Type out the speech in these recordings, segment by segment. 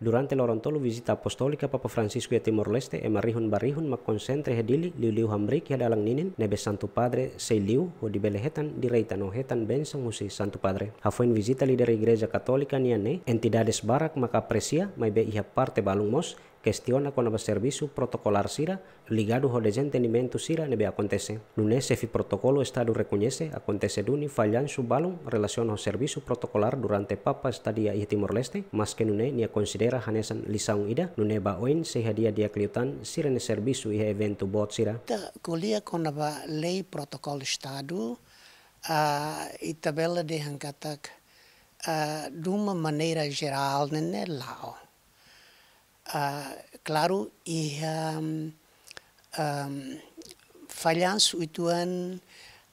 Durante la visita Apostolica Papa Francisco a e Timor-Leste e barihun-barihun makonsentre hedili liu hambrik ya dalang ninin nebe Santo Padre Liu ho di belehetan direitan hetan bensang musi Santo Padre. Hafoin visita lider Igreja Católica niane entidades barak maka presia maibe iha parte balung gestiona con o serviço protocolar SIRA ligado ao desentendimento SIRA nebe acontece. no se fi protocolo Estado reconhece acontece duni falhanço balum relaciona ao serviço protocolar durante papa estadia e Timor-Leste, mas que nune nia considera hanesan lição ida, nune ba oin se hadia dia cliutan SIRA ne serviço e evento bot SIRA. Kulia o a lei protocolo Estado, uh, e tabela de hankatak uh, de uma maneira geral, né, lá. Ah, claro, e ähm, ähm, falhanço e tuan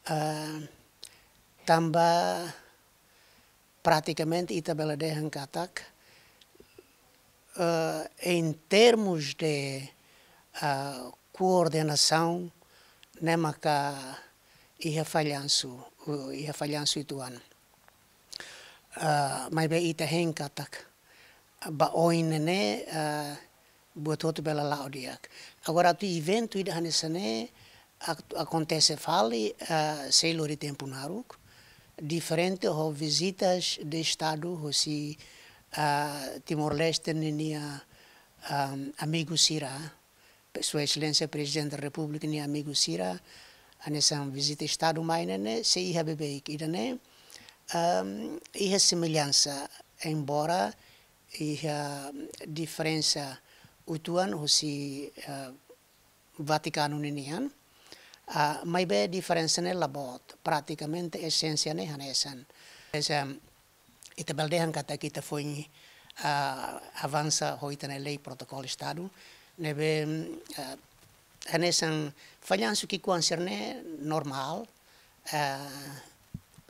uh, tambah praticamente Itabelade Hankatak uh, em termos de uh, coordenação nemaka ia falhanço ia falhanço ituan uh, mas bem ita catac baoinene uh, ah, buatot bela laudiak. Agora tu evento ida hanesane acontece fali uh, sei lori tempo naruk diferente ho visitas de estado ho si a ah, Timor Leste nia um, amigo Sira sua excelência presidente da república nia amigo Sira hanesan visita estado mainene se iha bebeik idane um, iha semelhança embora ich äh, die Frenza utuan hosi äh, eh, Vaticanul nihan. Uh, ah, mai be diferença nella bot, praticamente essenza ne hanesan. Esa ita baldehan kata kita foi uh, ah, avança hoita ne lei protocolo estado, ne be uh, ah, hanesan falhanço que concerne normal, uh,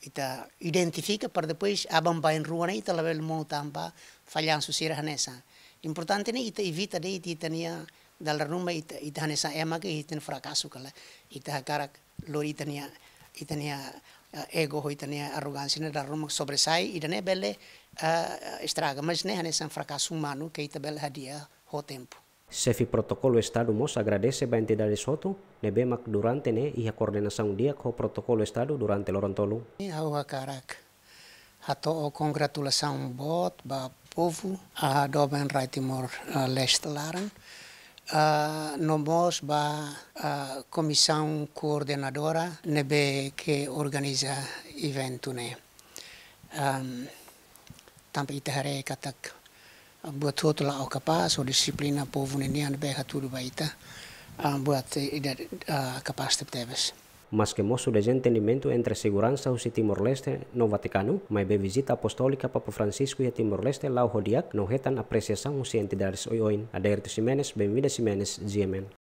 ita identifica para depois abamba em rua ne ita label montampa falhar susir hanesa. Importante ne ita evita de ita itania dalam rumah ita ita hanesa emak ita frakasu kala ita karak lori itania itania eh, ego ho itania arrogansi ne dalam rumah sobresai ita ne belle eh, estraga mas ne hanesa fracasso humano que ita belle hadia ho tempo. Sefi protokolo Estado mos agradece ba entidade soto ne mak durante ne iha coordenação dia ko protokolo Estado durante lorontolu. Ni hau hakarak. Hato o congratulação bot ba Povu, a doben raitimor lestelaren. Uh, nomos ba uh, comissão coordenadora nebe que organiza evento ne um, tampa itahare katak buat hotu la okapa o disiplina povu ne nian be haturu baita um, buat ida kapas tebes mas que mosso de entendimento entre segurança o Timor-Leste no Vaticano, mas be visita apostólica Papa Francisco e Timor-Leste lá o Rodiac, não retan apreciação os entidades oioin. Aderto Simenes, bem-vinda Simenes, Ziemen.